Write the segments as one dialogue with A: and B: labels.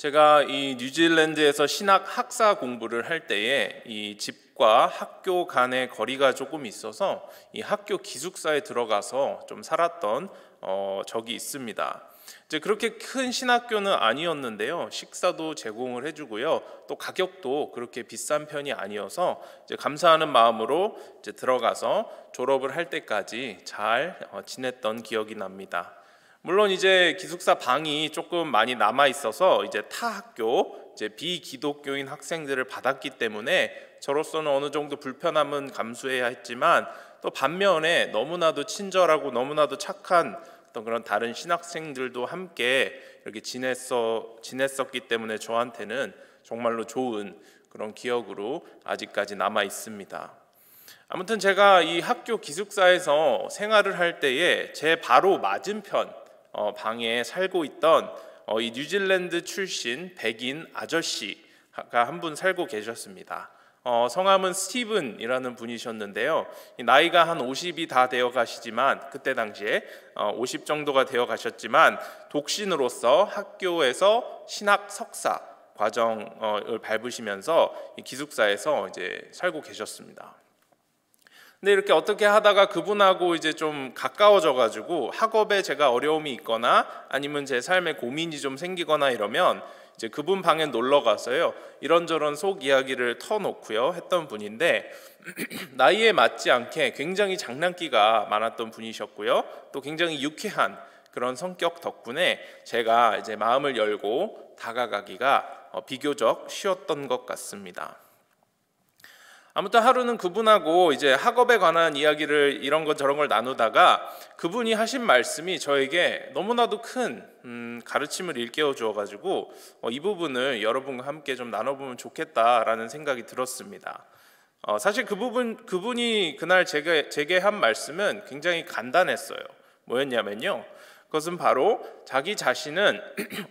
A: 제가 이 뉴질랜드에서 신학 학사 공부를 할 때에 이 집과 학교 간의 거리가 조금 있어서 이 학교 기숙사에 들어가서 좀 살았던 어, 적이 있습니다. 이제 그렇게 큰 신학교는 아니었는데요. 식사도 제공을 해주고요. 또 가격도 그렇게 비싼 편이 아니어서 이제 감사하는 마음으로 이제 들어가서 졸업을 할 때까지 잘 어, 지냈던 기억이 납니다. 물론 이제 기숙사 방이 조금 많이 남아 있어서 이제 타 학교 이제 비기독교인 학생들을 받았기 때문에 저로서는 어느 정도 불편함은 감수해야 했지만 또 반면에 너무나도 친절하고 너무나도 착한 어떤 그런 다른 신학생들도 함께 이렇게 지냈어 지냈었기 때문에 저한테는 정말로 좋은 그런 기억으로 아직까지 남아 있습니다. 아무튼 제가 이 학교 기숙사에서 생활을 할 때에 제 바로 맞은편 어, 방에 살고 있던 어, 이 뉴질랜드 출신 백인 아저씨가 한 분 살고 계셨습니다. 어, 성함은 스티븐이라는 분이셨는데요. 나이가 한 50이 다 되어 가시지만 그때 당시에 어, 50 정도가 되어 가셨지만 독신으로서 학교에서 신학 석사 과정을 밟으시면서 기숙사에서 이제 살고 계셨습니다. 근데 이렇게 어떻게 하다가 그분하고 이제 좀 가까워져 가지고 학업에 제가 어려움이 있거나 아니면 제 삶에 고민이 좀 생기거나 이러면 이제 그분 방에 놀러 가서요. 이런저런 속 이야기를 터놓고요. 했던 분인데 나이에 맞지 않게 굉장히 장난기가 많았던 분이셨고요. 또 굉장히 유쾌한 그런 성격 덕분에 제가 이제 마음을 열고 다가가기가 어, 비교적 쉬웠던 것 같습니다. 아무튼 하루는 그분하고 이제 학업에 관한 이야기를 이런 것 저런 걸 나누다가 그분이 하신 말씀이 저에게 너무나도 큰 음, 가르침을 일깨워 주어가지고 어, 이 부분을 여러분과 함께 좀 나눠보면 좋겠다라는 생각이 들었습니다. 어, 사실 그 부분 그분이 그날 제게 제게 한 말씀은 굉장히 간단했어요. 뭐였냐면요. 그것은 바로 자기 자신은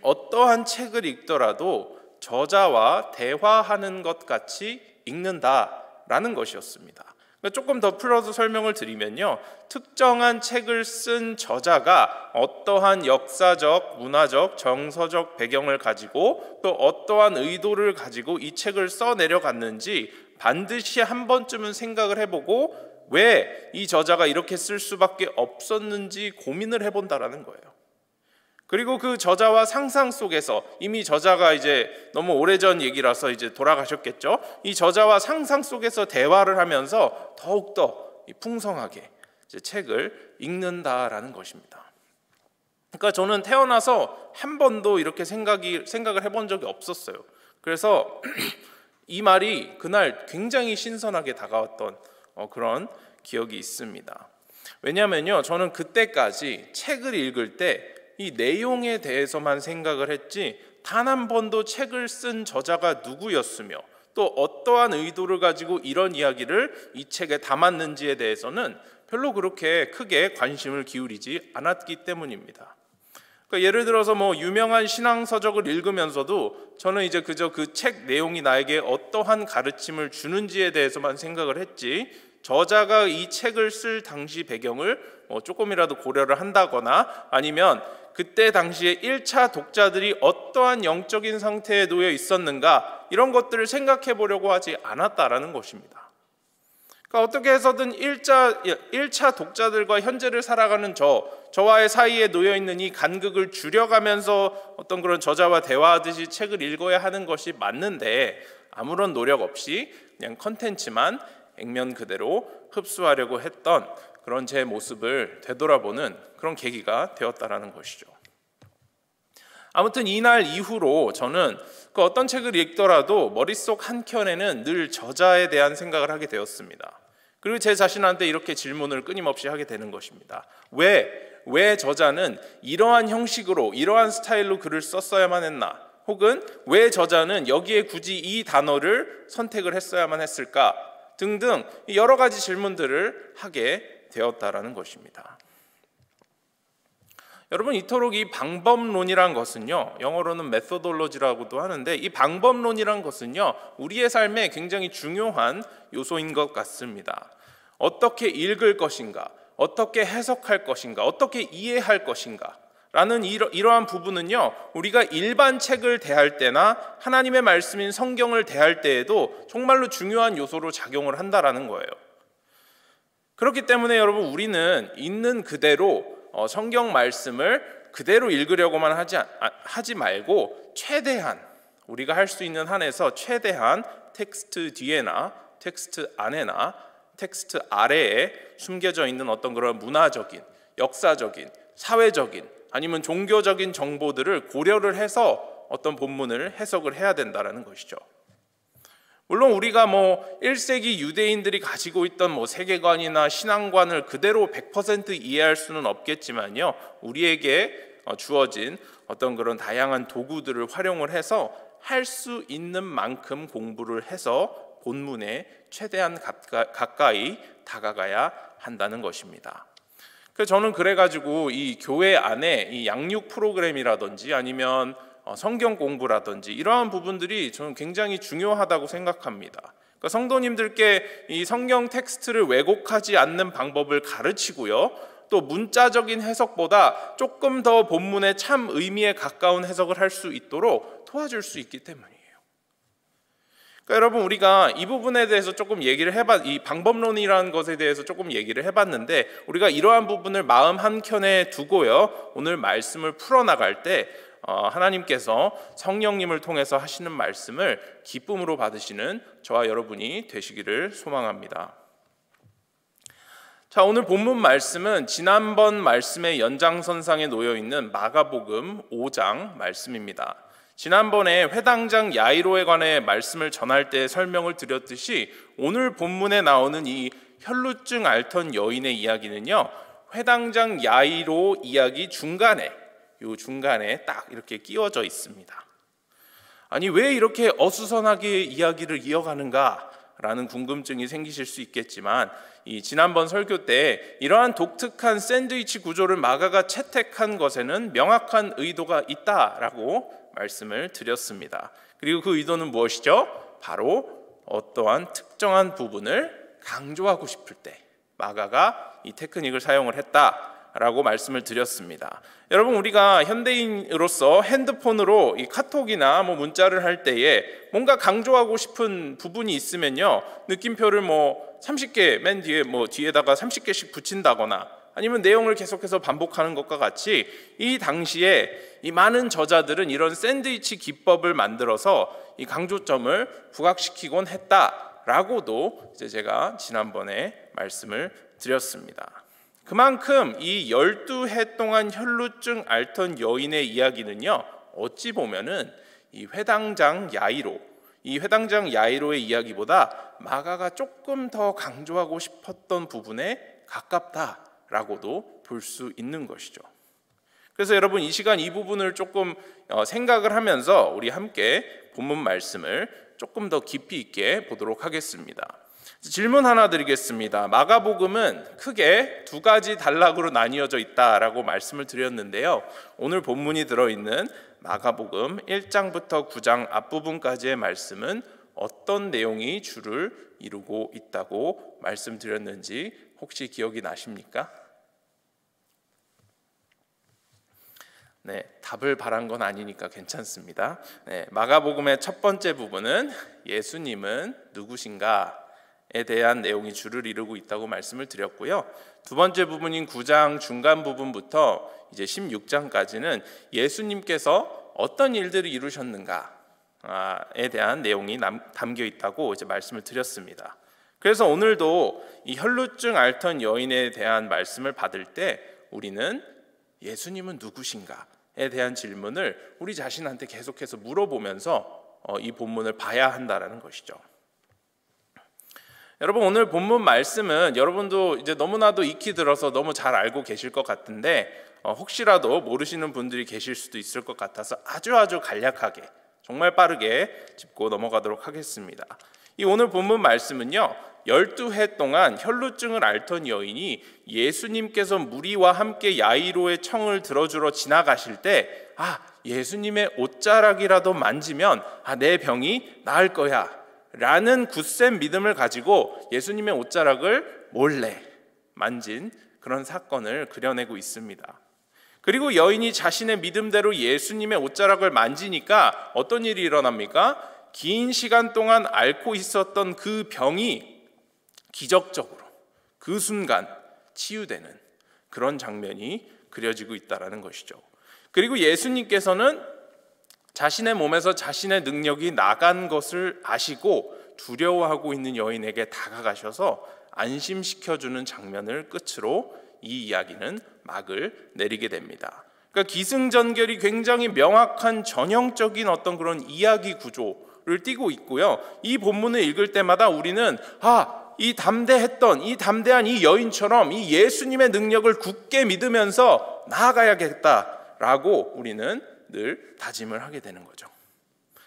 A: 어떠한 책을 읽더라도 저자와 대화하는 것 같이 읽는다. 라는 것이었습니다. 그러니까 조금 더 풀어서 설명을 드리면요. 특정한 책을 쓴 저자가 어떠한 역사적, 문화적, 정서적 배경을 가지고 또 어떠한 의도를 가지고 이 책을 써 내려갔는지 반드시 한 번쯤은 생각을 해보고 왜 이 저자가 이렇게 쓸 수밖에 없었는지 고민을 해본다라는 거예요. 그리고 그 저자와 상상 속에서 이미 저자가 이제 너무 오래전 얘기라서 이제 돌아가셨겠죠. 이 저자와 상상 속에서 대화를 하면서 더욱더 풍성하게 책을 읽는다라는 것입니다. 그러니까 저는 태어나서 한 번도 이렇게 생각이 생각을 해본 적이 없었어요. 그래서 이 말이 그날 굉장히 신선하게 다가왔던 어, 그런 기억이 있습니다. 왜냐면요, 저는 그때까지 책을 읽을 때이 내용에 대해서만 생각을 했지 단 한 번도 책을 쓴 저자가 누구였으며 또 어떠한 의도를 가지고 이런 이야기를 이 책에 담았는지에 대해서는 별로 그렇게 크게 관심을 기울이지 않았기 때문입니다. 그러니까 예를 들어서 뭐 유명한 신앙 서적을 읽으면서도 저는 이제 그저 그 책 내용이 나에게 어떠한 가르침을 주는지에 대해서만 생각을 했지 저자가 이 책을 쓸 당시 배경을 뭐 조금이라도 고려를 한다거나 아니면 그때 당시에 1차 독자들이 어떠한 영적인 상태에 놓여 있었는가 이런 것들을 생각해 보려고 하지 않았다라는 것입니다. 그러니까 어떻게 해서든 1차, 1차 독자들과 현재를 살아가는 저, 저와의 사이에 놓여 있는 이 간극을 줄여가면서 어떤 그런 저자와 대화하듯이 책을 읽어야 하는 것이 맞는데 아무런 노력 없이 그냥 컨텐츠만 액면 그대로 흡수하려고 했던 그런 제 모습을 되돌아보는 그런 계기가 되었다라는 것이죠. 아무튼 이 날 이후로 저는 그 어떤 책을 읽더라도 머릿속 한켠에는 늘 저자에 대한 생각을 하게 되었습니다. 그리고 제 자신한테 이렇게 질문을 끊임없이 하게 되는 것입니다. 왜, 왜 저자는 이러한 형식으로, 이러한 스타일로 글을 썼어야만 했나? 혹은 왜 저자는 여기에 굳이 이 단어를 선택을 했어야만 했을까? 등등 여러 가지 질문들을 하게 되었다라는 것입니다. 여러분 이토록 이 방법론이란 것은요 영어로는 m e t h o 라고도 하는데 이 방법론이란 것은요 우리의 삶에 굉장히 중요한 요소인 것 같습니다. 어떻게 읽을 것인가, 어떻게 해석할 것인가, 어떻게 이해할 것인가. 라는 이러한 부분은요, 우리가 일반 책을 대할 때나 하나님의 말씀인 성경을 대할 때에도 정말로 중요한 요소로 작용을 한다라는 거예요. 그렇기 때문에 여러분 우리는 있는 그대로 어, 성경 말씀을 그대로 읽으려고만 하지 아, 하지 말고 최대한 우리가 할 수 있는 한에서 최대한 텍스트 뒤에나 텍스트 안에나 텍스트 아래에 숨겨져 있는 어떤 그런 문화적인, 역사적인, 사회적인 아니면 종교적인 정보들을 고려를 해서 어떤 본문을 해석을 해야 된다라는 것이죠. 물론 우리가 뭐 1세기 유대인들이 가지고 있던 뭐 세계관이나 신앙관을 그대로 100% 이해할 수는 없겠지만요. 우리에게 어, 주어진 어떤 그런 다양한 도구들을 활용을 해서 할 수 있는 만큼 공부를 해서 본문에 최대한 가까, 이 다가가야 한다는 것입니다. 그래서 저는 그래가지고 이 교회 안에 이 양육 프로그램이라든지 아니면 어, 성경 공부라든지 이러한 부분들이 저는 굉장히 중요하다고 생각합니다. 그러니까 성도님들께 이 성경 텍스트를 왜곡하지 않는 방법을 가르치고요. 또 문자적인 해석보다 조금 더 본문의 참 의미에 가까운 해석을 할 수 있도록 도와줄 수 있기 때문이에요. 그러니까 여러분 우리가 이 부분에 대해서 조금 얘기를 해봤 이 방법론이라는 것에 대해서 조금 얘기를 해봤는데 우리가 이러한 부분을 마음 한 켠에 두고요 오늘 말씀을 풀어나갈 때 어, 하나님께서 성령님을 통해서 하시는 말씀을 기쁨으로 받으시는 저와 여러분이 되시기를 소망합니다. 자, 오늘 본문 말씀은 지난번 말씀의 연장선상에 놓여 있는 마가복음 5장 말씀입니다. 지난번에 회당장 야이로에 관해 말씀을 전할 때 설명을 드렸듯이 오늘 본문에 나오는 이 혈루증 앓던 여인의 이야기는요. 회당장 야이로 이야기 중간에 이 중간에 딱 이렇게 끼워져 있습니다. 아니 왜 이렇게 어수선하게 이야기를 이어가는가라는 궁금증이 생기실 수 있겠지만 이 지난번 설교 때 이러한 독특한 샌드위치 구조를 마가가 채택한 것에는 명확한 의도가 있다라고 말씀을 드렸습니다. 그리고 그 의도는 무엇이죠? 바로 어떠한 특정한 부분을 강조하고 싶을 때 마가가 이 테크닉을 사용을 했다. 라고 말씀을 드렸습니다. 여러분, 우리가 현대인으로서 핸드폰으로 이 카톡이나 뭐 문자를 할 때에 뭔가 강조하고 싶은 부분이 있으면요. 느낌표를 뭐 30개, 맨 뒤에 뭐 뒤에다가 30개씩 붙인다거나 아니면 내용을 계속해서 반복하는 것과 같이 이 당시에 이 많은 저자들은 이런 샌드위치 기법을 만들어서 이 강조점을 부각시키곤 했다라고도 이제 제가 지난번에 말씀을 드렸습니다. 그만큼 이 12해 동안 혈루증 앓던 여인의 이야기는요. 어찌 보면은 이 회당장 야이로 이 회당장 야이로의 이야기보다 마가가 조금 더 강조하고 싶었던 부분에 가깝다라고도 볼 수 있는 것이죠. 그래서 여러분 이 시간 이 부분을 조금 어, 생각을 하면서 우리 함께 본문 말씀을 조금 더 깊이 있게 보도록 하겠습니다. 질문 하나 드리겠습니다. 마가복음은 크게 두 가지 단락으로 나뉘어져 있다라고 말씀을 드렸는데요. 오늘 본문이 들어 있는 마가복음 1장부터 9장 앞부분까지의 말씀은 어떤 내용이 주를 이루고 있다고 말씀드렸는지 혹시 기억이 나십니까? 네, 답을 바란 건 아니니까 괜찮습니다. 네, 마가복음의 첫 번째 부분은 예수님은 누구신가 에 대한 내용이 주를 이루고 있다고 말씀을 드렸고요. 두 번째 부분인 9장 중간 부분부터 이제 16장까지는 예수님께서 어떤 일들을 이루셨는가에 아, 대한 내용이 담겨 있다고 이제 말씀을 드렸습니다. 그래서 오늘도 이 혈루증 알턴 여인에 대한 말씀을 받을 때 우리는 예수님은 누구신가에 대한 질문을 우리 자신한테 계속해서 물어보면서 어, 이 본문을 봐야 한다라는 것이죠. 여러분 오늘 본문 말씀은 여러분도 이제 너무나도 익히 들어서 너무 잘 알고 계실 것 같은데 어, 혹시라도 모르시는 분들이 계실 수도 있을 것 같아서 아주 아주 간략하게 정말 빠르게 짚고 넘어가도록 하겠습니다. 이 오늘 본문 말씀은요. 1 2회 동안 혈루증을 앓던 여인이 예수님께서 무리와 함께 야이로의 청을 들어주러 지나가실 때 아, 예수님의 옷자락이라도 만지면 아, 내 병이 나을 거야. 라는 굳센 믿음을 가지고 예수님의 옷자락을 몰래 만진 그런 사건을 그려내고 있습니다. 그리고 여인이 자신의 믿음대로 예수님의 옷자락을 만지니까 어떤 일이 일어납니까? 긴 시간 동안 앓고 있었던 그 병이 기적적으로 그 순간 치유되는 그런 장면이 그려지고 있다라는 것이죠. 그리고 예수님께서는 자신의 몸에서 자신의 능력이 나간 것을 아시고 두려워하고 있는 여인에게 다가가셔서 안심시켜주는 장면을 끝으로 이 이야기는 막을 내리게 됩니다. 그러니까 기승전결이 굉장히 명확한 전형적인 어떤 그런 이야기 구조를 띠고 있고요. 이 본문을 읽을 때마다 우리는 아, 이 담대했던 이 담대한 이 여인처럼 이 예수님의 능력을 굳게 믿으면서 나아가야겠다라고 우리는 늘 다짐을 하게 되는 거죠.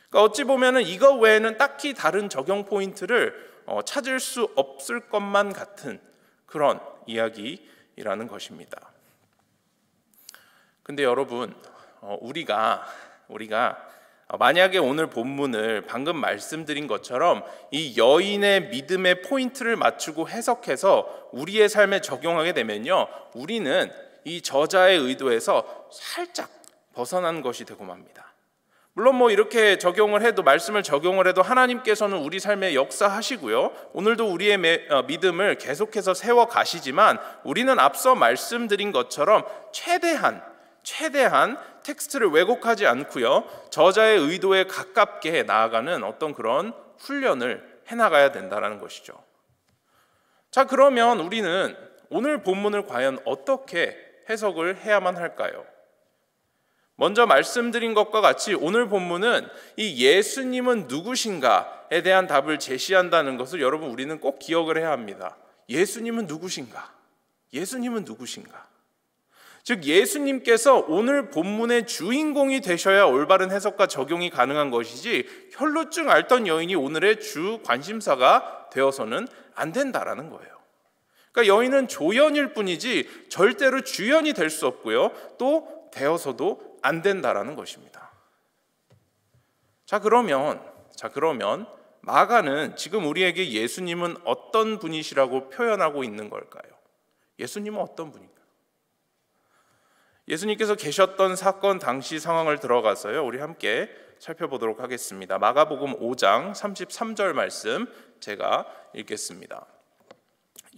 A: 그러니까 어찌 보면은 이거 외에는 딱히 다른 적용 포인트를 어, 찾을 수 없을 것만 같은 그런 이야기라는 것입니다. 근데 여러분, 어, 우리가 우리가 어, 만약에 오늘 본문을 방금 말씀드린 것처럼 이 여인의 믿음의 포인트를 맞추고 해석해서 우리의 삶에 적용하게 되면요, 우리는 이 저자의 의도에서 살짝 벗어난 것이 되고 맙니다. 물론 뭐 이렇게 적용을 해도 말씀을 적용을 해도 하나님께서는 우리 삶에 역사하시고요. 오늘도 우리의 어, 믿음을 계속해서 세워 가시지만 우리는 앞서 말씀드린 것처럼 최대한 최대한 텍스트를 왜곡하지 않고요. 저자의 의도에 가깝게 나아가는 어떤 그런 훈련을 해 나가야 된다라는 것이죠. 자, 그러면 우리는 오늘 본문을 과연 어떻게 해석을 해야만 할까요? 먼저 말씀드린 것과 같이 오늘 본문은 이 예수님은 누구신가에 대한 답을 제시한다는 것을 여러분 우리는 꼭 기억을 해야 합니다. 예수님은 누구신가? 예수님은 누구신가? 즉 예수님께서 오늘 본문의 주인공이 되셔야 올바른 해석과 적용이 가능한 것이지 혈루증 앓던 여인이 오늘의 주 관심사가 되어서는 안 된다라는 거예요. 그러니까 여인은 조연일 뿐이지 절대로 주연이 될 수 없고요. 또 되어서도 안 된다라는 것입니다. 자, 그러면 자, 그러면 마가는 지금 우리에게 예수님은 어떤 분이시라고 표현하고 있는 걸까요? 예수님은 어떤 분인가요? 예수님께서 계셨던 사건 당시 상황을 들어가서요. 우리 함께 살펴보도록 하겠습니다. 마가복음 5장 33절 말씀 제가 읽겠습니다.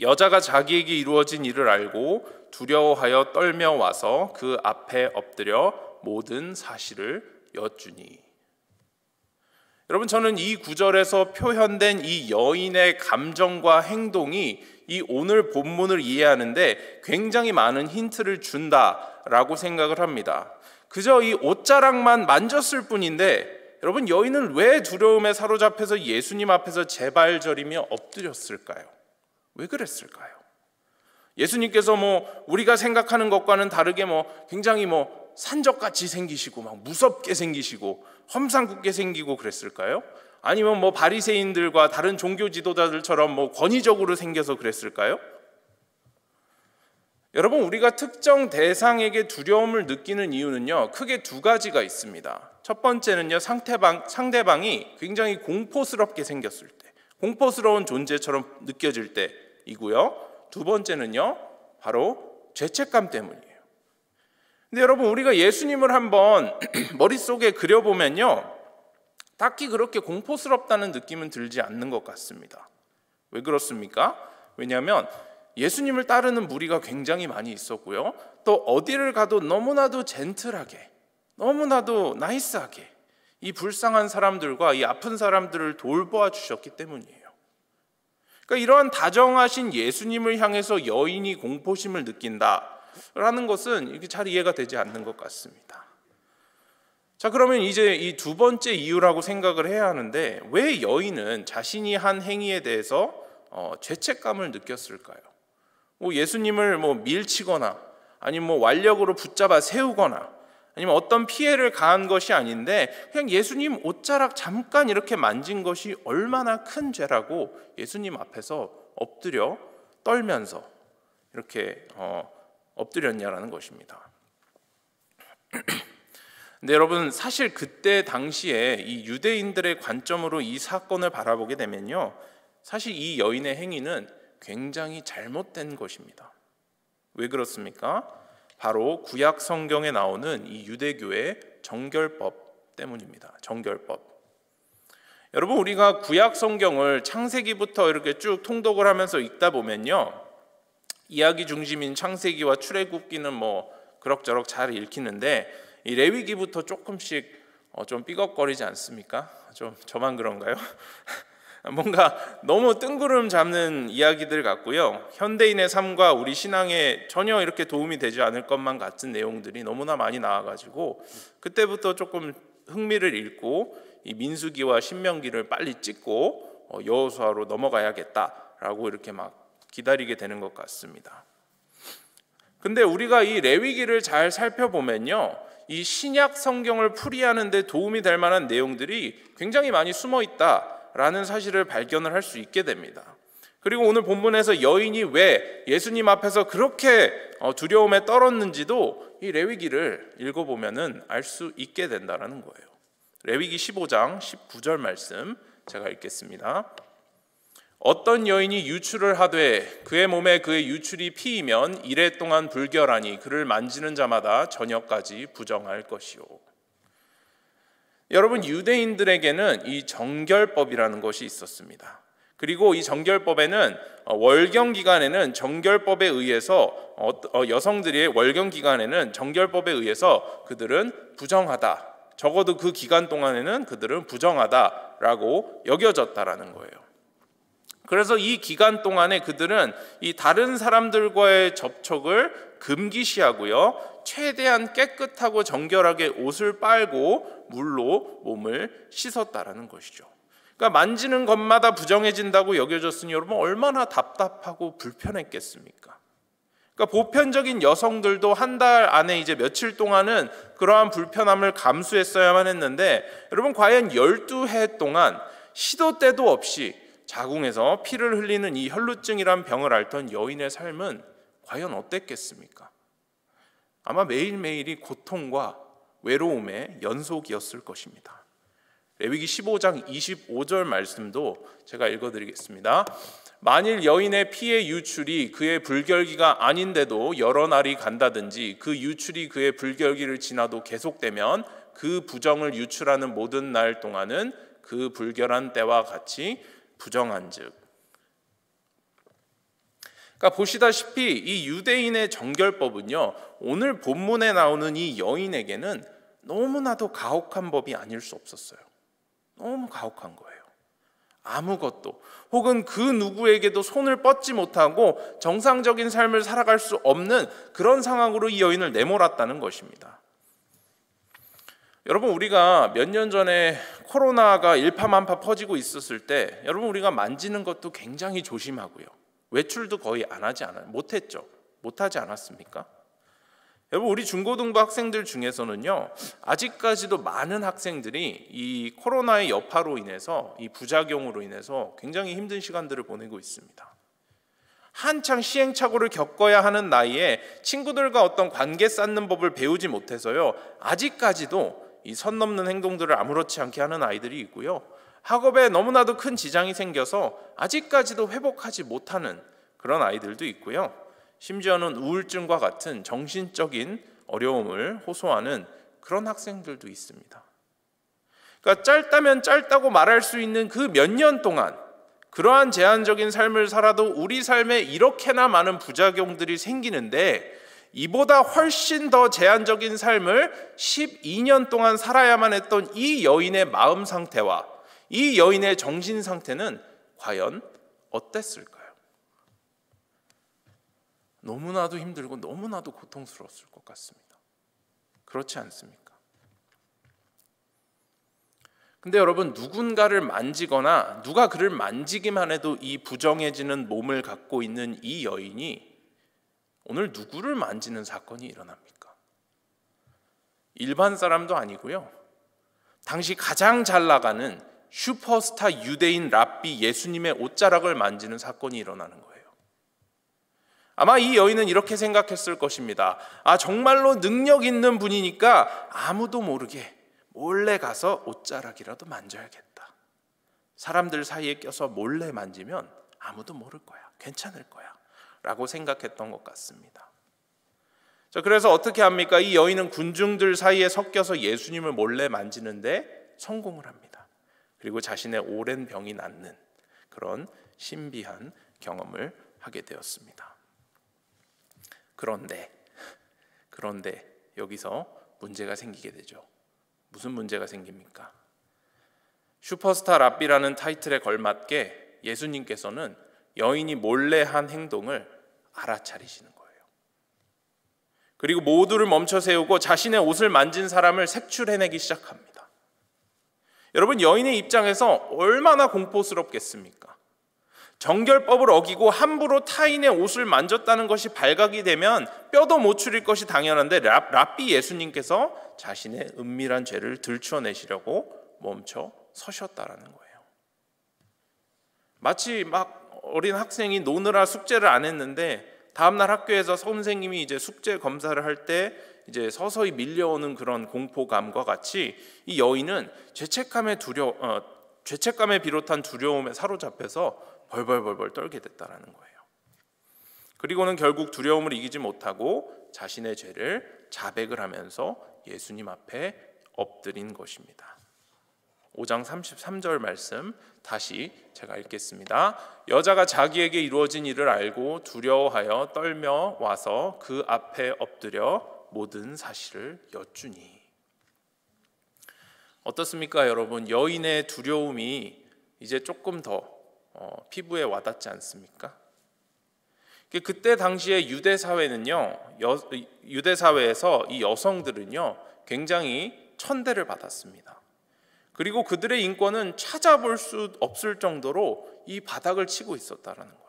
A: 여자가 자기에게 이루어진 일을 알고 두려워하여 떨며 와서 그 앞에 엎드려 모든 사실을 여쭈니. 여러분 저는 이 구절에서 표현된 이 여인의 감정과 행동이 이 오늘 본문을 이해하는데 굉장히 많은 힌트를 준다라고 생각을 합니다. 그저 이 옷자락만 만졌을 뿐인데 여러분 여인은 왜 두려움에 사로잡혀서 예수님 앞에서 제발저리며 엎드렸을까요? 왜 그랬을까요? 예수님께서 뭐 우리가 생각하는 것과는 다르게 뭐 굉장히 뭐 산적같이 생기시고 막 무섭게 생기시고 험상궂게 생기고 그랬을까요? 아니면 뭐 바리새인들과 다른 종교 지도자들처럼 뭐 권위적으로 생겨서 그랬을까요? 여러분 우리가 특정 대상에게 두려움을 느끼는 이유는요 크게 두 가지가 있습니다. 첫 번째는요 상대방 상대방이 굉장히 공포스럽게 생겼을 때, 공포스러운 존재처럼 느껴질 때이고요. 두 번째는요, 바로 죄책감 때문이에요. 근데 여러분, 우리가 예수님을 한번 머릿속에 그려보면요, 딱히 그렇게 공포스럽다는 느낌은 들지 않는 것 같습니다. 왜 그렇습니까? 왜냐하면 예수님을 따르는 무리가 굉장히 많이 있었고요. 또 어디를 가도 너무나도 젠틀하게, 너무나도 나이스하게 이 불쌍한 사람들과 이 아픈 사람들을 돌보아 주셨기 때문이에요. 그러니까 이러한 다정하신 예수님을 향해서 여인이 공포심을 느낀다라는 것은 이게 잘 이해가 되지 않는 것 같습니다. 자, 그러면 이제 이 두 번째 이유라고 생각을 해야 하는데 왜 여인은 자신이 한 행위에 대해서 어, 죄책감을 느꼈을까요? 뭐 예수님을 뭐 밀치거나 아니면 뭐 완력으로 붙잡아 세우거나 아니면 어떤 피해를 가한 것이 아닌데 그냥 예수님 옷자락 잠깐 이렇게 만진 것이 얼마나 큰 죄라고 예수님 앞에서 엎드려 떨면서 이렇게 어, 엎드렸냐라는 것입니다. 근데 여러분 사실 그때 당시에 이 유대인들의 관점으로 이 사건을 바라보게 되면요. 사실 이 여인의 행위는 굉장히 잘못된 것입니다. 왜 그렇습니까? 바로 구약 성경에 나오는 이 유대교의 정결법 때문입니다. 정결법. 여러분 우리가 구약 성경을 창세기부터 이렇게 쭉 통독을 하면서 읽다 보면요. 이야기 중심인 창세기와 출애굽기는 뭐 그럭저럭 잘 읽히는데 이 레위기부터 조금씩 어, 좀 삐걱거리지 않습니까? 좀 저만 그런가요? 뭔가 너무 뜬구름 잡는 이야기들 같고요. 현대인의 삶과 우리 신앙에 전혀 이렇게 도움이 되지 않을 것만 같은 내용들이 너무나 많이 나와가지고 그때부터 조금 흥미를 잃고 이 민수기와 신명기를 빨리 찍고 어, 여호수아로 넘어가야겠다라고 이렇게 막 기다리게 되는 것 같습니다. 근데 우리가 이 레위기를 잘 살펴보면요. 이 신약 성경을 풀이하는 데 도움이 될 만한 내용들이 굉장히 많이 숨어 있다. 라는 사실을 발견을 할 수 있게 됩니다. 그리고 오늘 본문에서 여인이 왜 예수님 앞에서 그렇게 어, 두려움에 떨었는지도 이 레위기를 읽어보면알 수 있게 된다는 거예요. 레위기 15장 19절 말씀 제가 읽겠습니다. 어떤 여인이 유출을 하되 그의 몸에 그의 유출이 피이면 이래 동안 불결하니 그를 만지는 자마다 저녁까지 부정할 것이요. 여러분 유대인들에게는 이 정결법이라는 것이 있었습니다. 그리고 이 정결법에는 어, 월경 기간에는 정결법에 의해서 어, 어, 여성들이 월경 기간에는 정결법에 의해서 그들은 부정하다. 적어도 그 기간 동안에는 그들은 부정하다라고 여겨졌다라는 거예요. 그래서 이 기간 동안에 그들은 이 다른 사람들과의 접촉을 금기시하고요. 최대한 깨끗하고 정결하게 옷을 빨고 물로 몸을 씻었다라는 것이죠. 그러니까 만지는 것마다 부정해진다고 여겨졌으니 여러분 얼마나 답답하고 불편했겠습니까? 그러니까 보편적인 여성들도 한 달 안에 이제 며칠 동안은 그러한 불편함을 감수했어야만 했는데 여러분 과연 12해 동안 시도 때도 없이 자궁에서 피를 흘리는 이 혈루증이란 병을 앓던 여인의 삶은 과연 어땠겠습니까? 아마 매일매일이 고통과 외로움의 연속이었을 것입니다. 레위기 15장 25절 말씀도 제가 읽어드리겠습니다. 만일 여인의 피의 유출이 그의 불결기가 아닌데도 여러 날이 간다든지 그 유출이 그의 불결기를 지나도 계속되면 그 부정을 유출하는 모든 날 동안은 그 불결한 때와 같이 부정한즉 그러니까 보시다시피 이 유대인의 정결법은요. 오늘 본문에 나오는 이 여인에게는 너무나도 가혹한 법이 아닐 수 없었어요. 너무 가혹한 거예요. 아무것도 혹은 그 누구에게도 손을 뻗지 못하고 정상적인 삶을 살아갈 수 없는 그런 상황으로 이 여인을 내몰았다는 것입니다. 여러분 우리가 몇 년 전에 코로나가 일파만파 퍼지고 있었을 때 여러분 우리가 만지는 것도 굉장히 조심하고요. 외출도 거의 안 하지 않아요. 못 했죠. 못 하지 않았습니까? 여러분 우리 중고등부 학생들 중에서는요. 아직까지도 많은 학생들이 이 코로나의 여파로 인해서 이 부작용으로 인해서 굉장히 힘든 시간들을 보내고 있습니다. 한창 시행착오를 겪어야 하는 나이에 친구들과 어떤 관계 쌓는 법을 배우지 못해서요. 아직까지도 이선 넘는 행동들을 아무렇지 않게 하는 아이들이 있고요. 학업에 너무나도 큰 지장이 생겨서 아직까지도 회복하지 못하는 그런 아이들도 있고요. 심지어는 우울증과 같은 정신적인 어려움을 호소하는 그런 학생들도 있습니다. 그러니까 짧다면 짧다고 말할 수 있는 그 몇 년 동안 그러한 제한적인 삶을 살아도 우리 삶에 이렇게나 많은 부작용들이 생기는데 이보다 훨씬 더 제한적인 삶을 12년 동안 살아야만 했던 이 여인의 마음 상태와 이 여인의 정신 상태는 과연 어땠을까요? 너무나도 힘들고 너무나도 고통스러웠을 것 같습니다. 그렇지 않습니까? 근데 여러분 누군가를 만지거나 누가 그를 만지기만 해도 이 부정해지는 몸을 갖고 있는 이 여인이 오늘 누구를 만지는 사건이 일어납니까? 일반 사람도 아니고요. 당시 가장 잘 나가는 슈퍼스타 유대인 랍비 예수님의 옷자락을 만지는 사건이 일어나는 거예요. 아마 이 여인은 이렇게 생각했을 것입니다. 아, 정말로 능력 있는 분이니까 아무도 모르게 몰래 가서 옷자락이라도 만져야겠다. 사람들 사이에 껴서 몰래 만지면 아무도 모를 거야. 괜찮을 거야. 라고 생각했던 것 같습니다. 자, 그래서 어떻게 합니까? 이 여인은 군중들 사이에 섞여서 예수님을 몰래 만지는데 성공을 합니다. 그리고 자신의 오랜 병이 낫는 그런 신비한 경험을 하게 되었습니다. 그런데, 그런데 여기서 문제가 생기게 되죠. 무슨 문제가 생깁니까? 슈퍼스타 랍비라는 타이틀에 걸맞게 예수님께서는 여인이 몰래 한 행동을 알아차리시는 거예요. 그리고 모두를 멈춰 세우고 자신의 옷을 만진 사람을 색출해내기 시작합니다. 여러분, 여인의 입장에서 얼마나 공포스럽겠습니까? 정결법을 어기고 함부로 타인의 옷을 만졌다는 것이 발각이 되면 뼈도 못 추릴 것이 당연한데 랍비 예수님께서 자신의 은밀한 죄를 들추어내시려고 멈춰 서셨다라는 거예요. 마치 막 어린 학생이 노느라 숙제를 안 했는데 다음 날 학교에서 선생님이 이제 숙제 검사를 할 때 이제 서서히 밀려오는 그런 공포감과 같이 이 여인은 죄책감에 두려 어, 죄책감에 비롯한 두려움에 사로잡혀서 벌벌벌벌 떨게 됐다라는 거예요. 그리고는 결국 두려움을 이기지 못하고 자신의 죄를 자백을 하면서 예수님 앞에 엎드린 것입니다. 5장 33절 말씀 다시 제가 읽겠습니다. 여자가 자기에게 이루어진 일을 알고 두려워하여 떨며 와서 그 앞에 엎드려 모든 사실을 여쭈니. 어떻습니까, 여러분? 여인의 두려움이 이제 조금 더 어, 피부에 와닿지 않습니까? 그 그때 당시의 유대 사회는요, 유대 사회에서 이 여성들은요, 굉장히 천대를 받았습니다. 그리고 그들의 인권은 찾아볼 수 없을 정도로 이 바닥을 치고 있었다라는 거예요.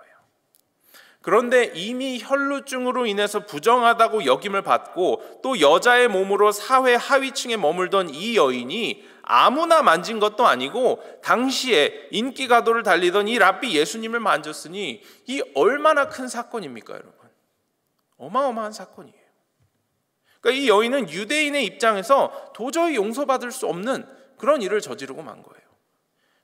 A: 그런데 이미 혈루증으로 인해서 부정하다고 여김을 받고 또 여자의 몸으로 사회 하위층에 머물던 이 여인이 아무나 만진 것도 아니고 당시에 인기 가도를 달리던 이 랍비 예수님을 만졌으니 이 얼마나 큰 사건입니까, 여러분? 어마어마한 사건이에요. 그러니까 이 여인은 유대인의 입장에서 도저히 용서받을 수 없는 그런 일을 저지르고 만 거예요.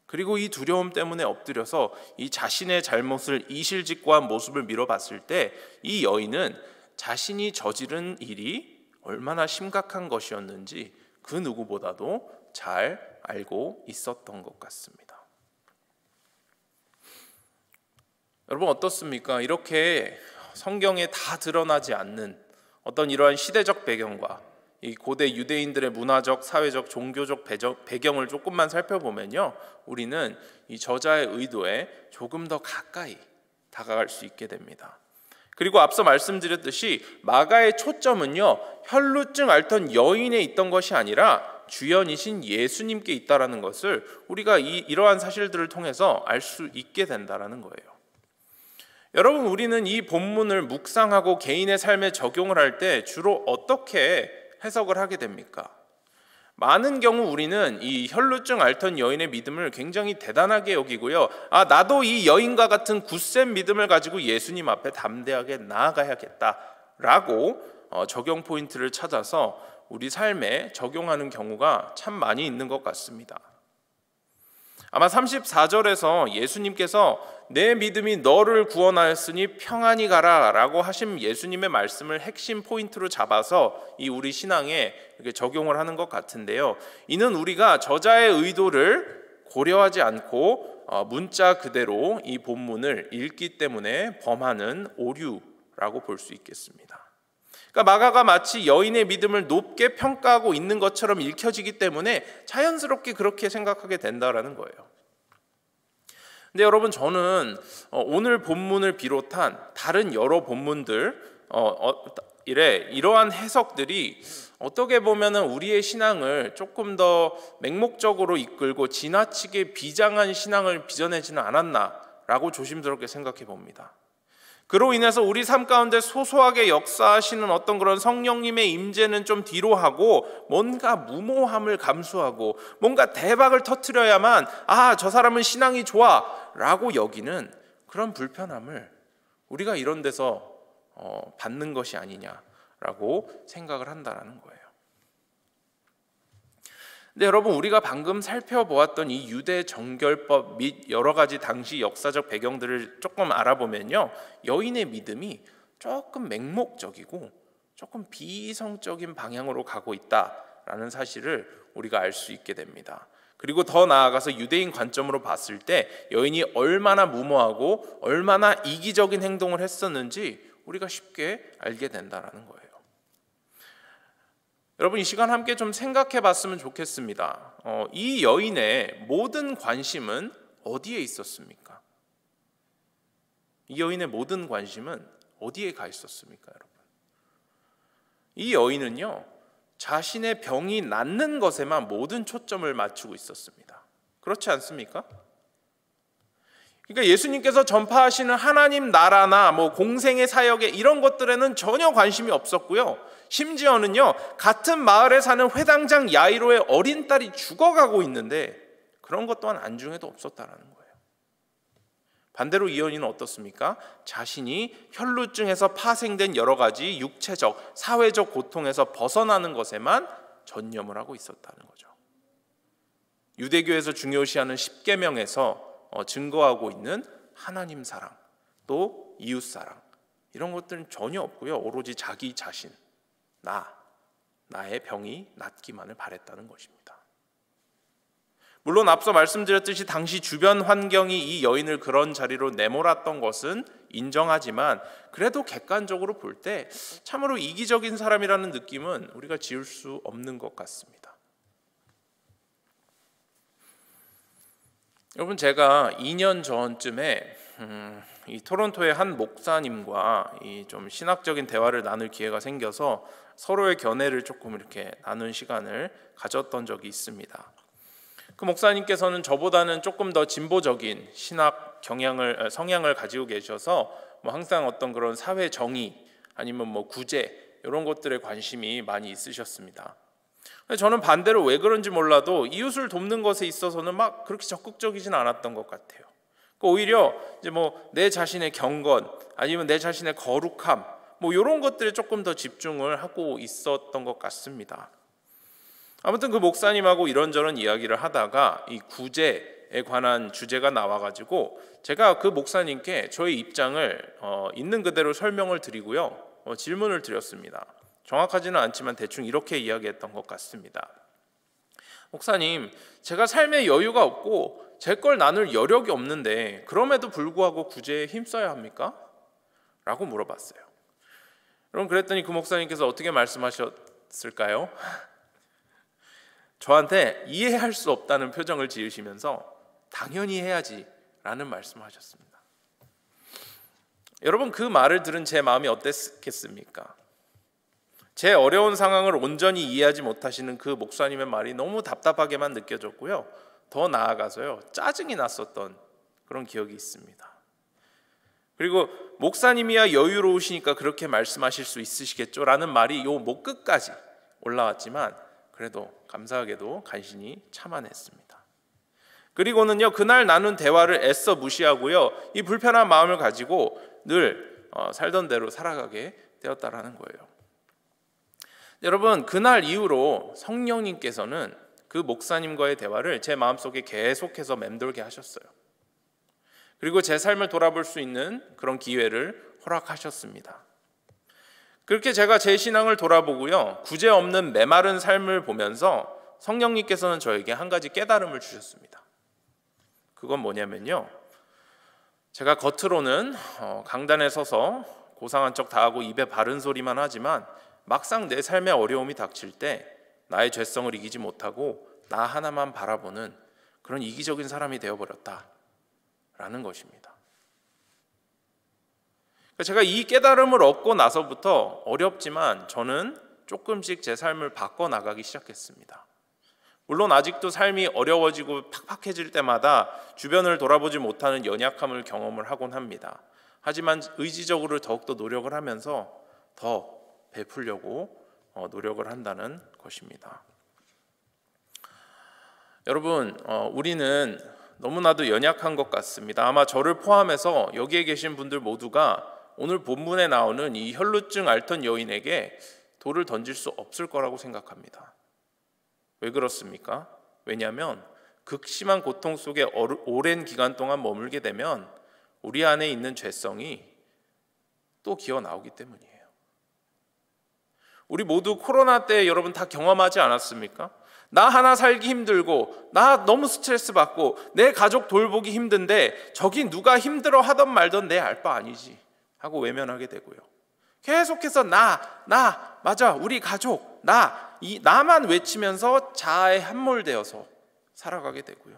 A: 그리고 이 두려움 때문에 엎드려서 이 자신의 잘못을 이실직고한 모습을 밀어봤을 때 이 여인은 자신이 저지른 일이 얼마나 심각한 것이었는지 그 누구보다도 잘 알고 있었던 것 같습니다. 여러분 어떻습니까? 이렇게 성경에 다 드러나지 않는 어떤 이러한 시대적 배경과 이 고대 유대인들의 문화적, 사회적, 종교적 배경을 조금만 살펴보면요, 우리는 이 저자의 의도에 조금 더 가까이 다가갈 수 있게 됩니다. 그리고 앞서 말씀드렸듯이 마가의 초점은요, 혈루증 앓던 여인에 있던 것이 아니라 주연이신 예수님께 있다라는 것을 우리가 이, 이러한 사실들을 통해서 알 수 있게 된다라는 거예요. 여러분, 우리는 이 본문을 묵상하고 개인의 삶에 적용을 할 때 주로 어떻게 해석을 하게 됩니까? 많은 경우 우리는 이 혈루증 앓던 여인의 믿음을 굉장히 대단하게 여기고요. 아, 나도 이 여인과 같은 굳센 믿음을 가지고 예수님 앞에 담대하게 나아가야겠다라고 어, 적용 포인트를 찾아서 우리 삶에 적용하는 경우가 참 많이 있는 것 같습니다. 아마 34절에서 예수님께서 내 믿음이 너를 구원하였으니 평안히 가라 라고 하신 예수님의 말씀을 핵심 포인트로 잡아서 이 우리 신앙에 이렇게 적용을 하는 것 같은데요. 이는 우리가 저자의 의도를 고려하지 않고 어, 문자 그대로 이 본문을 읽기 때문에 범하는 오류라고 볼 수 있겠습니다. 그러니까 마가가 마치 여인의 믿음을 높게 평가하고 있는 것처럼 읽혀지기 때문에 자연스럽게 그렇게 생각하게 된다라는 거예요. 근데 여러분 저는 어, 오늘 본문을 비롯한 다른 여러 본문들 어, 어, 이래 이러한 해석들이 어떻게 보면은 우리의 신앙을 조금 더 맹목적으로 이끌고 지나치게 비장한 신앙을 빚어내지는 않았나라고 조심스럽게 생각해 봅니다. 그로 인해서 우리 삶 가운데 소소하게 역사하시는 어떤 그런 성령님의 임재는 좀 뒤로 하고 뭔가 무모함을 감수하고 뭔가 대박을 터트려야만 아, 저 사람은 신앙이 좋아라고 여기는 그런 불편함을 우리가 이런 데서 어, 받는 것이 아니냐라고 생각을 한다라는 거예요. 근데 여러분 우리가 방금 살펴보았던 이 유대 정결법 및 여러 가지 당시 역사적 배경들을 조금 알아보면요. 여인의 믿음이 조금 맹목적이고 조금 비이성적인 방향으로 가고 있다라는 사실을 우리가 알 수 있게 됩니다. 그리고 더 나아가서 유대인 관점으로 봤을 때 여인이 얼마나 무모하고 얼마나 이기적인 행동을 했었는지 우리가 쉽게 알게 된다라는 거예요. 여러분 이 시간 함께 좀 생각해 봤으면 좋겠습니다. 어, 이 여인의 모든 관심은 어디에 있었습니까? 이 여인의 모든 관심은 어디에 가 있었습니까, 여러분? 이 여인은요, 자신의 병이 낫는 것에만 모든 초점을 맞추고 있었습니다. 그렇지 않습니까? 그러니까 예수님께서 전파하시는 하나님 나라나 뭐 공생의 사역에 이런 것들에는 전혀 관심이 없었고요. 심지어는요, 같은 마을에 사는 회당장 야이로의 어린 딸이 죽어가고 있는데 그런 것 또한 안중에도 없었다라는 거예요. 반대로 이현이는 어떻습니까? 자신이 혈루증에서 파생된 여러 가지 육체적, 사회적 고통에서 벗어나는 것에만 전념을 하고 있었다는 거죠. 유대교에서 중요시하는 십계명에서 어, 증거하고 있는 하나님 사랑, 또 이웃 사랑 이런 것들은 전혀 없고요. 오로지 자기 자신, 나, 나의 병이 낫기만을 바랬다는 것입니다. 물론 앞서 말씀드렸듯이 당시 주변 환경이 이 여인을 그런 자리로 내몰았던 것은 인정하지만 그래도 객관적으로 볼 때 참으로 이기적인 사람이라는 느낌은 우리가 지울 수 없는 것 같습니다. 여러분 제가 2년 전쯤에 음, 이 토론토의 한 목사님과 이 좀 신학적인 대화를 나눌 기회가 생겨서 서로의 견해를 조금 이렇게 나눈 시간을 가졌던 적이 있습니다. 그 목사님께서는 저보다는 조금 더 진보적인 신학 경향을 어, 성향을 가지고 계셔서 뭐 항상 어떤 그런 사회 정의 아니면 뭐 구제 이런 것들에 관심이 많이 있으셨습니다. 저는 반대로 왜 그런지 몰라도 이웃을 돕는 것에 있어서는 막 그렇게 적극적이진 않았던 것 같아요. 그러니까 오히려 이제 뭐 내 자신의 경건 아니면 내 자신의 거룩함 뭐 이런 것들에 조금 더 집중을 하고 있었던 것 같습니다. 아무튼 그 목사님하고 이런저런 이야기를 하다가 이 구제에 관한 주제가 나와가지고 제가 그 목사님께 저의 입장을 어, 있는 그대로 설명을 드리고요 어, 질문을 드렸습니다. 정확하지는 않지만 대충 이렇게 이야기했던 것 같습니다. 목사님, 제가 삶에 여유가 없고 제 걸 나눌 여력이 없는데 그럼에도 불구하고 구제에 힘써야 합니까? 라고 물어봤어요. 그럼 그랬더니 그 목사님께서 어떻게 말씀하셨을까요? 저한테 이해할 수 없다는 표정을 지으시면서 당연히 해야지 라는 말씀하셨습니다. 여러분 그 말을 들은 제 마음이 어땠겠습니까? 제 어려운 상황을 온전히 이해하지 못하시는 그 목사님의 말이 너무 답답하게만 느껴졌고요. 더 나아가서요. 짜증이 났었던 그런 기억이 있습니다. 그리고 목사님이야 여유로우시니까 그렇게 말씀하실 수 있으시겠죠라는 말이 요 목 끝까지 올라왔지만 그래도 감사하게도 간신히 참아냈습니다. 그리고는요. 그날 나눈 대화를 애써 무시하고요. 이 불편한 마음을 가지고 늘 어, 살던 대로 살아가게 되었다라는 거예요. 여러분 그날 이후로 성령님께서는 그 목사님과의 대화를 제 마음속에 계속해서 맴돌게 하셨어요. 그리고 제 삶을 돌아볼 수 있는 그런 기회를 허락하셨습니다. 그렇게 제가 제 신앙을 돌아보고요. 구제 없는 메마른 삶을 보면서 성령님께서는 저에게 한 가지 깨달음을 주셨습니다. 그건 뭐냐면요. 제가 겉으로는 어, 강단에 서서 고상한 척 다하고 입에 바른 소리만 하지만 막상 내 삶의 어려움이 닥칠 때 나의 죄성을 이기지 못하고 나 하나만 바라보는 그런 이기적인 사람이 되어버렸다라는 것입니다. 그러니까 제가 이 깨달음을 얻고 나서부터 어렵지만 저는 조금씩 제 삶을 바꿔나가기 시작했습니다. 물론 아직도 삶이 어려워지고 팍팍해질 때마다 주변을 돌아보지 못하는 연약함을 경험을 하곤 합니다. 하지만 의지적으로 더욱더 노력을 하면서 더 베풀려고 어, 노력을 한다는 것입니다. 여러분, 어, 우리는 너무나도 연약한 것 같습니다. 아마 저를 포함해서 여기에 계신 분들 모두가 오늘 본문에 나오는 이 혈루증 앓던 여인에게 돌을 던질 수 없을 거라고 생각합니다. 왜 그렇습니까? 왜냐하면 극심한 고통 속에 오랜 기간 동안 머물게 되면 우리 안에 있는 죄성이 또 기어 나오기 때문이에요. 우리 모두 코로나 때 여러분 다 경험하지 않았습니까? 나 하나 살기 힘들고, 나 너무 스트레스 받고, 내 가족 돌보기 힘든데, 저기 누가 힘들어 하던 말던 내알바 아니지. 하고 외면하게 되고요. 계속해서 나, 나, 맞아, 우리 가족, 나, 이, 나만 외치면서 자아에 함몰되어서 살아가게 되고요.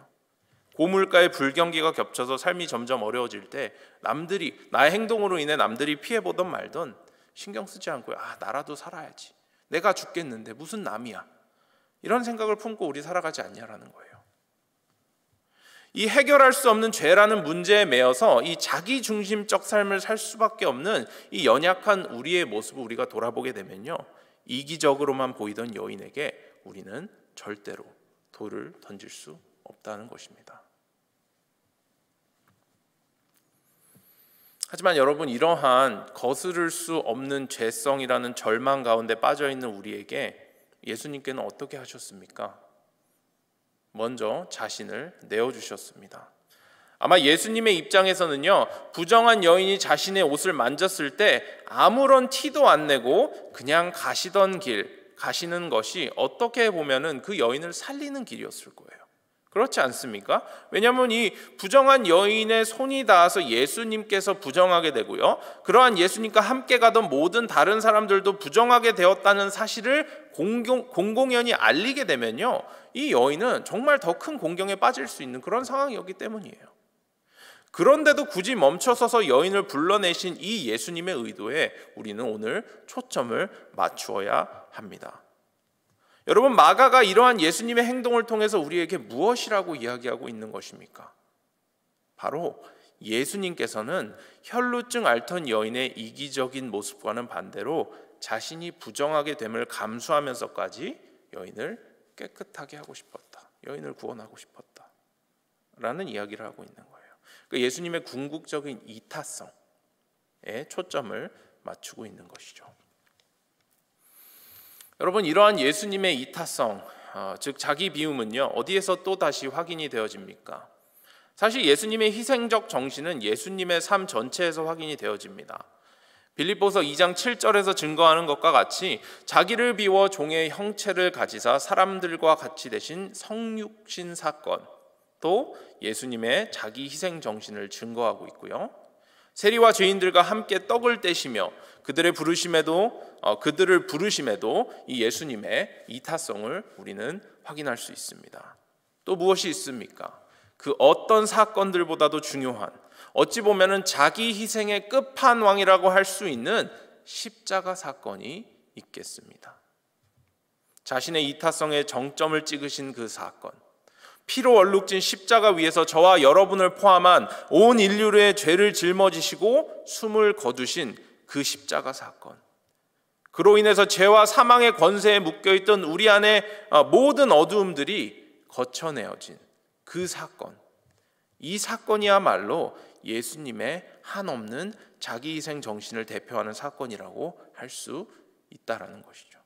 A: 고물가의 불경기가 겹쳐서 삶이 점점 어려워질 때 남들이 나의 행동으로 인해 남들이 피해보던 말던 신경 쓰지 않고 아 나라도 살아야지 내가 죽겠는데 무슨 남이야 이런 생각을 품고 우리 살아가지 않냐라는 거예요. 이 해결할 수 없는 죄라는 문제에 매여서 이 자기 중심적 삶을 살 수밖에 없는 이 연약한 우리의 모습을 우리가 돌아보게 되면요. 이기적으로만 보이던 여인에게 우리는 절대로 돌을 던질 수 없다는 것입니다. 하지만 여러분 이러한 거스를 수 없는 죄성이라는 절망 가운데 빠져 있는 우리에게 예수님께는 어떻게 하셨습니까? 먼저 자신을 내어 주셨습니다. 아마 예수님의 입장에서는요, 부정한 여인이 자신의 옷을 만졌을 때 아무런 티도 안 내고 그냥 가시던 길, 가시는 것이 어떻게 보면은 그 여인을 살리는 길이었을 거예요. 그렇지 않습니까? 왜냐하면 이 부정한 여인의 손이 닿아서 예수님께서 부정하게 되고요. 그러한 예수님과 함께 가던 모든 다른 사람들도 부정하게 되었다는 사실을 공경, 공공연히 알리게 되면요. 이 여인은 정말 더 큰 공경에 빠질 수 있는 그런 상황이었기 때문이에요. 그런데도 굳이 멈춰서서 여인을 불러내신 이 예수님의 의도에 우리는 오늘 초점을 맞추어야 합니다. 여러분 마가가 이러한 예수님의 행동을 통해서 우리에게 무엇이라고 이야기하고 있는 것입니까? 바로 예수님께서는 혈루증 앓던 여인의 이기적인 모습과는 반대로 자신이 부정하게 됨을 감수하면서까지 여인을 깨끗하게 하고 싶었다. 여인을 구원하고 싶었다. 라는 이야기를 하고 있는 거예요. 그 예수님의 궁극적인 이타성에 초점을 맞추고 있는 것이죠. 여러분 이러한 예수님의 이타성, 어, 즉 자기 비움은요 어디에서 또 다시 확인이 되어집니까? 사실 예수님의 희생적 정신은 예수님의 삶 전체에서 확인이 되어집니다. 빌립보서 2장 7절에서 증거하는 것과 같이 자기를 비워 종의 형체를 가지사 사람들과 같이 대신 성육신 사건 또 예수님의 자기 희생 정신을 증거하고 있고요. 세리와 죄인들과 함께 떡을 떼시며 그들의 부르심에도 어, 그들을 부르심에도 이 예수님의 이타성을 우리는 확인할 수 있습니다. 또 무엇이 있습니까? 그 어떤 사건들보다도 중요한 어찌 보면은 자기 희생의 끝판왕이라고 할 수 있는 십자가 사건이 있겠습니다. 자신의 이타성의 정점을 찍으신 그 사건. 피로 얼룩진 십자가 위에서 저와 여러분을 포함한 온 인류의 죄를 짊어지시고 숨을 거두신 그 십자가 사건. 그로 인해서 죄와 사망의 권세에 묶여 있던 우리 안에 어, 모든 어두움들이 거쳐내어진 그 사건. 이 사건이야말로 예수님의 한없는 자기 희생 정신을 대표하는 사건이라고 할 수 있다라는 것이죠.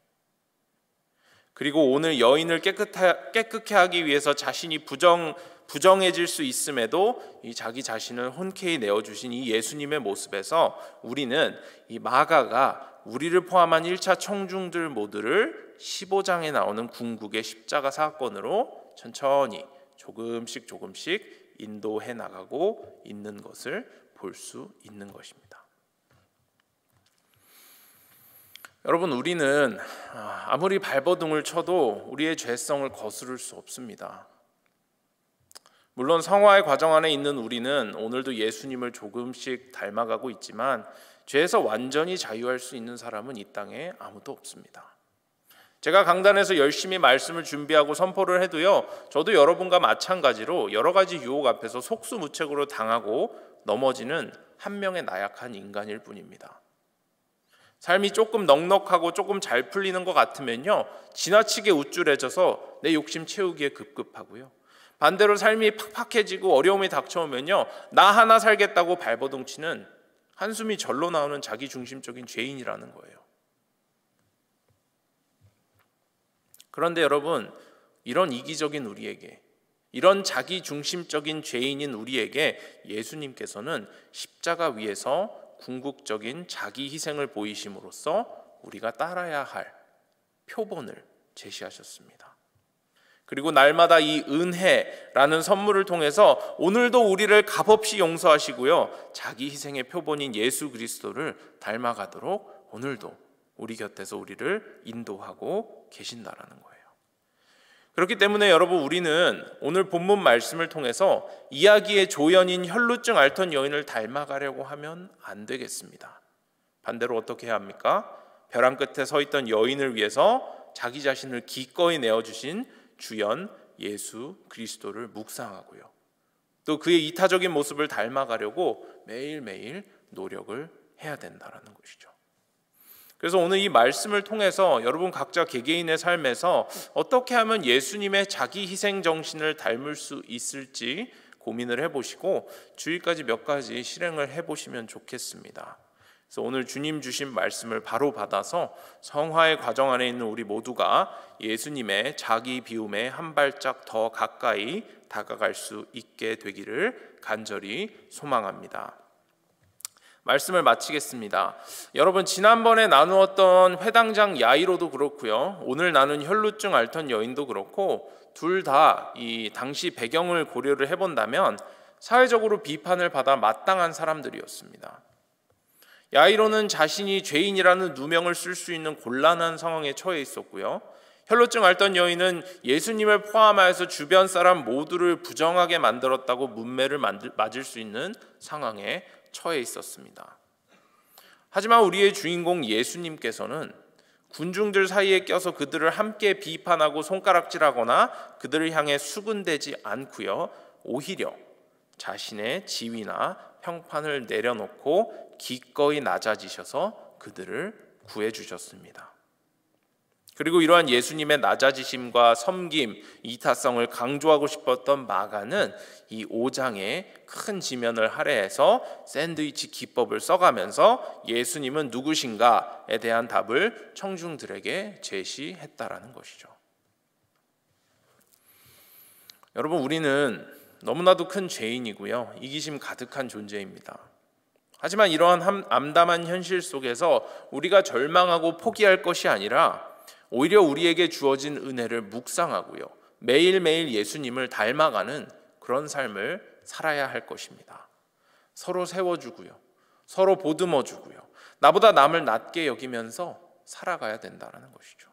A: 그리고 오늘 여인을 깨끗하, 깨끗해 하기 위해서 자신이 부정 부정해질 수 있음에도 이 자기 자신을 혼케히 내어 주신 이 예수님의 모습에서 우리는 이 마가가 우리를 포함한 1차 청중들 모두를 15장에 나오는 궁극의 십자가 사건으로 천천히 조금씩 조금씩 인도해 나가고 있는 것을 볼 수 있는 것입니다. 여러분 우리는 아, 아무리 발버둥을 쳐도 우리의 죄성을 거스를 수 없습니다. 물론 성화의 과정 안에 있는 우리는 오늘도 예수님을 조금씩 닮아가고 있지만 죄에서 완전히 자유할 수 있는 사람은 이 땅에 아무도 없습니다. 제가 강단에서 열심히 말씀을 준비하고 선포를 해도요, 저도 여러분과 마찬가지로 여러 가지 유혹 앞에서 속수무책으로 당하고 넘어지는 한 명의 나약한 인간일 뿐입니다. 삶이 조금 넉넉하고 조금 잘 풀리는 것 같으면요, 지나치게 우쭐해져서 내 욕심 채우기에 급급하고요. 반대로 삶이 팍팍해지고 어려움이 닥쳐오면요. 나 하나 살겠다고 발버둥 치는 한숨이 절로 나오는 자기중심적인 죄인이라는 거예요. 그런데 여러분, 이런 이기적인 우리에게, 이런 자기중심적인 죄인인 우리에게 예수님께서는 십자가 위에서 궁극적인 자기 희생을 보이심으로써 우리가 따라야 할 표본을 제시하셨습니다. 그리고 날마다 이 은혜라는 선물을 통해서 오늘도 우리를 값없이 용서하시고요. 자기 희생의 표본인 예수 그리스도를 닮아가도록 오늘도 우리 곁에서 우리를 인도하고 계신다라는 거예요. 그렇기 때문에 여러분 우리는 오늘 본문 말씀을 통해서 이야기의 조연인 혈루증 앓던 여인을 닮아가려고 하면 안 되겠습니다. 반대로 어떻게 해야 합니까? 벼랑 끝에 서 있던 여인을 위해서 자기 자신을 기꺼이 내어 주신 주연 예수 그리스도를 묵상하고요. 또 그의 이타적인 모습을 닮아가려고 매일매일 노력을 해야 된다라는 것이죠. 그래서 오늘 이 말씀을 통해서 여러분 각자 개개인의 삶에서 어떻게 하면 예수님의 자기 희생 정신을 닮을 수 있을지 고민을 해보시고 주일까지 몇 가지 실행을 해보시면 좋겠습니다. 그래서 오늘 주님 주신 말씀을 바로 받아서 성화의 과정 안에 있는 우리 모두가 예수님의 자기 비움에 한 발짝 더 가까이 다가갈 수 있게 되기를 간절히 소망합니다. 말씀을 마치겠습니다. 여러분 지난번에 나누었던 회당장 야이로도 그렇고요. 오늘 나눈 혈루증 앓던 여인도 그렇고 둘 다 이 당시 배경을 고려를 해 본다면 사회적으로 비판을 받아 마땅한 사람들이었습니다. 야이로는 자신이 죄인이라는 누명을 쓸 수 있는 곤란한 상황에 처해 있었고요. 혈로증 앓던 여인은 예수님을 포함하여서 주변 사람 모두를 부정하게 만들었다고 문매를 맞을 수 있는 상황에 처해 있었습니다. 하지만 우리의 주인공 예수님께서는 군중들 사이에 껴서 그들을 함께 비판하고 손가락질하거나 그들을 향해 수군대지 않고요. 오히려 자신의 지위나 평판을 내려놓고 기꺼이 낮아지셔서 그들을 구해 주셨습니다. 그리고 이러한 예수님의 낮아지심과 섬김, 이타성을 강조하고 싶었던 마가는 이 5장에 큰 지면을 할애해서 샌드위치 기법을 써가면서 예수님은 누구신가에 대한 답을 청중들에게 제시했다라는 것이죠. 여러분, 우리는 너무나도 큰 죄인이고요. 이기심 가득한 존재입니다. 하지만 이러한 암담한 현실 속에서 우리가 절망하고 포기할 것이 아니라 오히려 우리에게 주어진 은혜를 묵상하고요. 매일매일 예수님을 닮아가는 그런 삶을 살아야 할 것입니다. 서로 세워주고요. 서로 보듬어주고요. 나보다 남을 낮게 여기면서 살아가야 된다는 것이죠.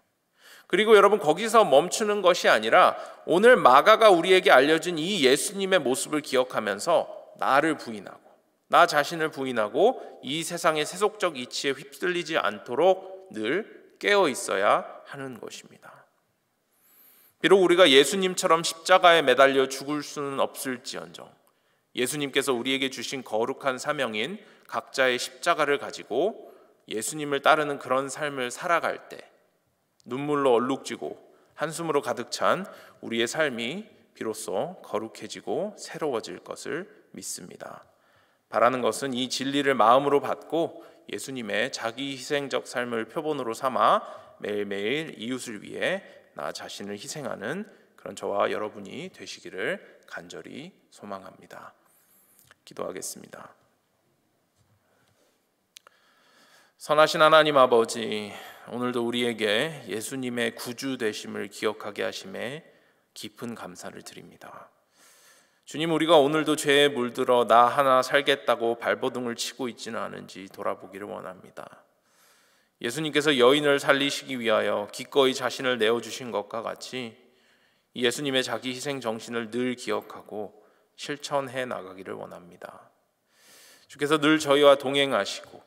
A: 그리고 여러분 거기서 멈추는 것이 아니라 오늘 마가가 우리에게 알려준 이 예수님의 모습을 기억하면서 나를 부인하고 나 자신을 부인하고 이 세상의 세속적 이치에 휩쓸리지 않도록 늘 깨어 있어야 하는 것입니다. 비록 우리가 예수님처럼 십자가에 매달려 죽을 수는 없을지언정 예수님께서 우리에게 주신 거룩한 사명인 각자의 십자가를 가지고 예수님을 따르는 그런 삶을 살아갈 때 눈물로 얼룩지고 한숨으로 가득 찬 우리의 삶이 비로소 거룩해지고 새로워질 것을 믿습니다. 바라는 것은 이 진리를 마음으로 받고 예수님의 자기 희생적 삶을 표본으로 삼아 매일매일 이웃을 위해 나 자신을 희생하는 그런 저와 여러분이 되시기를 간절히 소망합니다. 기도하겠습니다. 선하신 하나님 아버지, 오늘도 우리에게 예수님의 구주 되심을 기억하게 하심에 깊은 감사를 드립니다. 주님, 우리가 오늘도 죄에 물들어 나 하나 살겠다고 발버둥을 치고 있지는 않은지 돌아보기를 원합니다. 예수님께서 여인을 살리시기 위하여 기꺼이 자신을 내어 주신 것과 같이 예수님의 자기 희생 정신을 늘 기억하고 실천해 나가기를 원합니다. 주께서 늘 저희와 동행하시고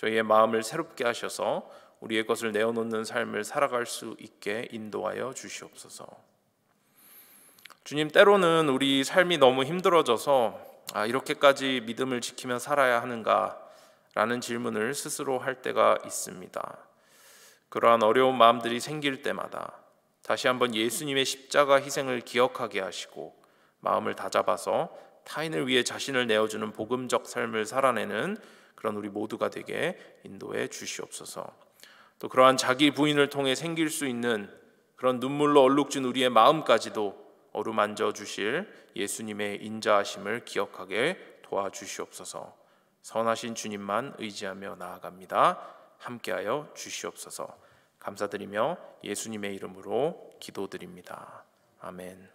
A: 저희의 마음을 새롭게 하셔서 우리의 것을 내어놓는 삶을 살아갈 수 있게 인도하여 주시옵소서. 주님 때로는 우리 삶이 너무 힘들어져서 아, 이렇게까지 믿음을 지키며 살아야 하는가라는 질문을 스스로 할 때가 있습니다. 그러한 어려운 마음들이 생길 때마다 다시 한번 예수님의 십자가 희생을 기억하게 하시고 마음을 다잡아서 타인을 위해 자신을 내어주는 복음적 삶을 살아내는 그런 우리 모두가 되게 인도해 주시옵소서. 또 그러한 자기 부인을 통해 생길 수 있는 그런 눈물로 얼룩진 우리의 마음까지도 어루만져 주실 예수님의 인자하심을 기억하게 도와주시옵소서. 선하신 주님만 의지하며 나아갑니다. 함께하여 주시옵소서. 감사드리며 예수님의 이름으로 기도드립니다. 아멘.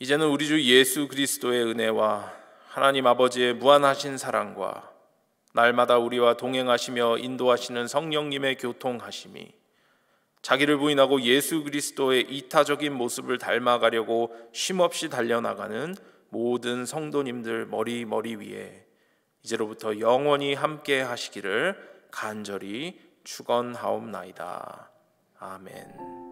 A: 이제는 우리 주 예수 그리스도의 은혜와 하나님 아버지의 무한하신 사랑과 날마다 우리와 동행하시며 인도하시는 성령님의 교통하심이 자기를 부인하고 예수 그리스도의 이타적인 모습을 닮아가려고 쉼없이 달려나가는 모든 성도님들 머리 머리 위에 이제로부터 영원히 함께 하시기를 간절히 축원하옵나이다. 아멘.